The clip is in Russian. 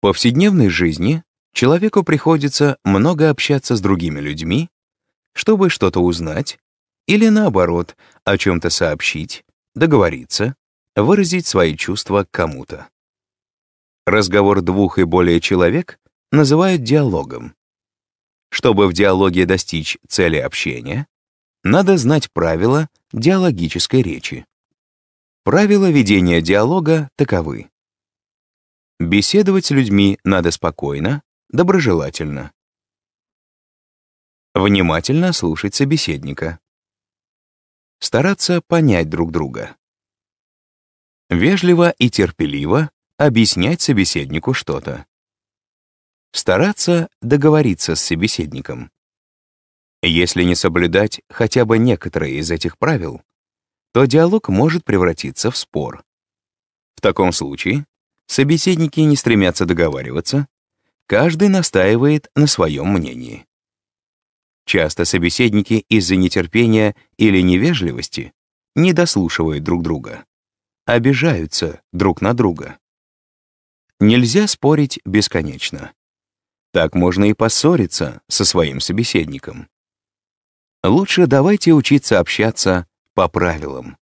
В повседневной жизни человеку приходится много общаться с другими людьми, чтобы что-то узнать, или наоборот, о чем-то сообщить, договориться, выразить свои чувства кому-то. Разговор двух и более человек называют диалогом. Чтобы в диалоге достичь цели общения, надо знать правила диалогической речи. Правила ведения диалога таковы. Беседовать с людьми надо спокойно, доброжелательно. Внимательно слушать собеседника. Стараться понять друг друга. Вежливо и терпеливо объяснять собеседнику что-то. Стараться договориться с собеседником. Если не соблюдать хотя бы некоторые из этих правил, то диалог может превратиться в спор. В таком случае Собеседники не стремятся договариваться. Каждый настаивает на своем мнении. Часто собеседники из-за нетерпения или невежливости не дослушивают друг друга, обижаются друг на друга. Нельзя спорить бесконечно. Так можно и поссориться со своим собеседником. Лучше давайте учиться общаться по правилам.